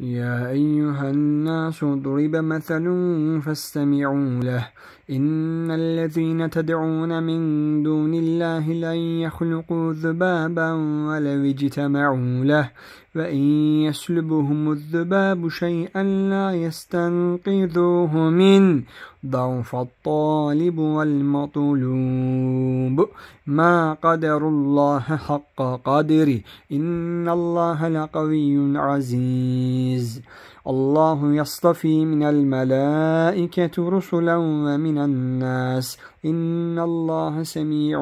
يا أيها الناس ضرب مثل فاستمعوا له إن الذين تدعون من دون الله لن يخلقوا ذبابا ولو اجتمعوا له وإن يسلبهم الذباب شيئا لا يستنقذوه من ضعف الطالب والمطلوب ما قدر الله حق قدره إن الله لقوي عزيز الله يصطفي من الملائكة رسلا ومن الناس إن الله سميع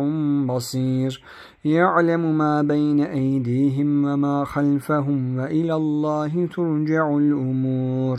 بصير يعلم ما بين أيديهم وما خلفهم وإلى الله ترجع الأمور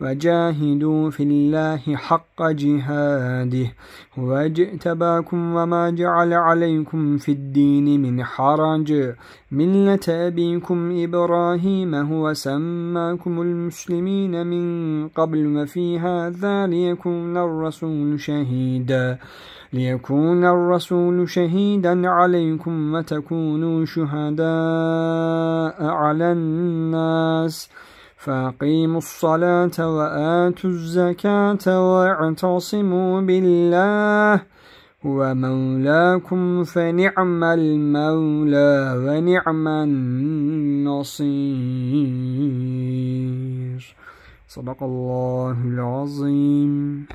وجاهدوا في الله حق جهاده واجتباكم وما جعل عليكم في الدين من حرج ملة أبيكم إبراهيم هو سماكم المسلمين من قبل وفي هذا ليكون الرسول شهيدا ليكون الرسول شهيدا عليكم وتكونوا شهداء على الناس فأقيموا الصلاة وآتوا الزكاة واعتصموا بالله هو مولاكم فنعم المولى ونعم النصير صدق الله العظيم